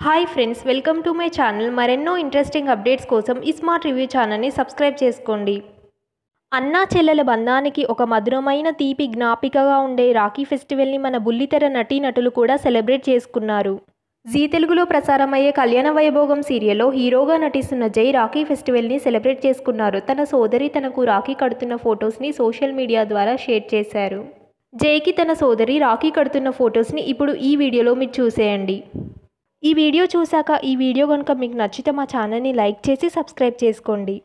hi friends welcome to my channel మరెన్నో interesting updates కోసం ఈ స్మార్ట్ రివ్యూ ఛానల్ని సబ్స్క్రైబ్ చేసుకోండి అన్నా చెల్లెల బంధానికి ఒక మధురమైన తీపి జ్ఞాపికగా ఉండే రాఖీ ఫెస్టివల్ని మన బుల్లితెర నటీనటులు కూడా సెలబ్రేట్ చేసుకున్నారు జీ తెలుగులో ప్రసారమయ్యే కళ్యాణ వైభోగం సీరియల్లో హీరోగా నటిస్తున్న జై రాఖీ ఫెస్టివల్ని సెలబ్రేట్ చేసుకున్నారు తన సోదరి తనకు రాఖీ కడుతున్న ఫొటోస్ని సోషల్ మీడియా ద్వారా షేర్ చేశారు జైకి తన సోదరి రాఖీ కడుతున్న ఫొటోస్ని ఇప్పుడు ఈ వీడియోలో మీరు చూసేయండి ఈ వీడియో చూశాక ఈ వీడియో కనుక మీకు నచ్చితే మా ఛానల్ని లైక్ చేసి సబ్స్క్రైబ్ చేసుకోండి